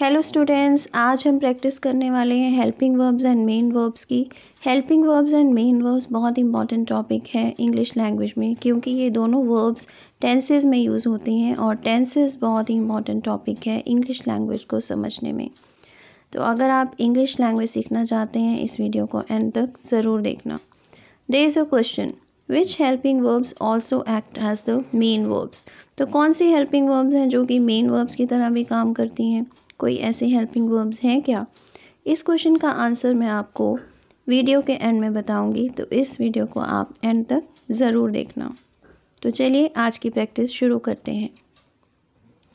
Hello students आज हम practice करने वाले हैं helping verbs and main verbs की helping verbs and main verbs बहुत इंपॉर्टेंट टॉपिक है इंग्लिश लैंग्वेज में क्योंकि ये दोनों वर्ब्स टेंसेज में यूज़ होती हैं और टेंसेज बहुत ही इंपॉर्टेंट टॉपिक है इंग्लिश लैंग्वेज को समझने में तो अगर आप इंग्लिश लैंग्वेज सीखना चाहते हैं इस वीडियो को एंड तक ज़रूर देखना there is a question which helping verbs also act as the main verbs तो कौन सी हेल्पिंग वर्ब्स हैं जो कि मेन वर्ब्स की तरह भी काम करती हैं कोई ऐसे हेल्पिंग वर्ब्स हैं क्या इस क्वेश्चन का आंसर मैं आपको वीडियो के एंड में बताऊंगी तो इस वीडियो को आप एंड तक ज़रूर देखना तो चलिए आज की प्रैक्टिस शुरू करते हैं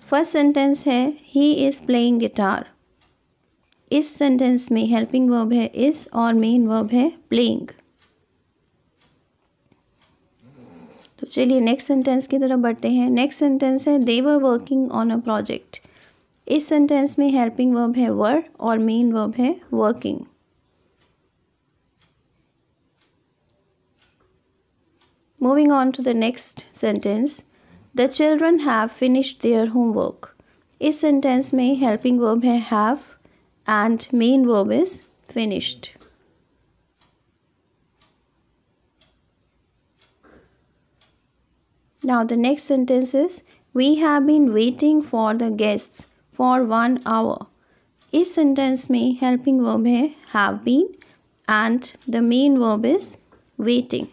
फर्स्ट सेंटेंस है ही इज़ प्लेइंग गिटार इस सेंटेंस में हेल्पिंग वर्ब है इस और मेन वर्ब है प्लेइंग तो चलिए नेक्स्ट सेंटेंस की तरफ बढ़ते हैं नेक्स्ट सेंटेंस है they were working on a project इस सेंटेंस में हेल्पिंग वर्ब है वर और मेन वर्ब है working moving on to the next sentence the children have finished their homework इस सेंटेंस में हेल्पिंग वर्ब है have and main verb is finished. Now the next sentence is we have been waiting for the guests for one hour इस sentence में helping verb है have been and the main verb is waiting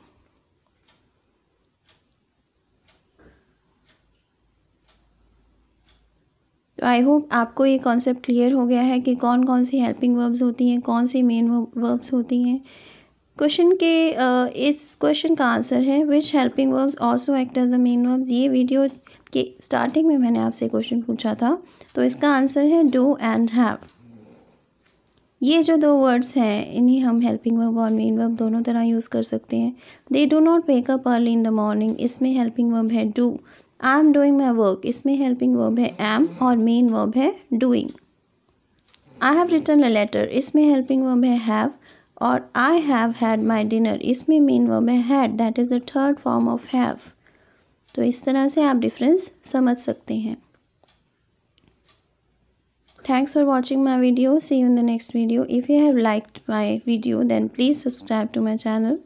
तो I hope आपको ये concept clear हो गया है कि कौन कौन सी हेल्पिंग वर्ब्स होती हैं कौन सी मेन वर्ब्स होती हैं क्वेश्चन के uh, इस क्वेश्चन का आंसर है which helping verbs also act as the main verbs ये वीडियो के स्टार्टिंग में मैंने आपसे क्वेश्चन पूछा था तो इसका आंसर है डू एंड हैव ये जो दो वर्ड्स हैं इन्हें हम हेल्पिंग वर्ब और मेन वर्ब दोनों तरह यूज़ कर सकते हैं they do not wake up early in the morning इसमें हेल्पिंग वर्ब है do I am doing my work इसमें हेल्पिंग वर्ब है एम और मेन वर्ब है doing I have written a letter इसमें हेल्पिंग वर्ब है हैव और I have had my dinner इसमें मीन वो मैं had that is the third form of have तो इस तरह से आप डिफरेंस समझ सकते हैं thanks for watching my video see you in the next video if you have like my video then please subscribe to my channel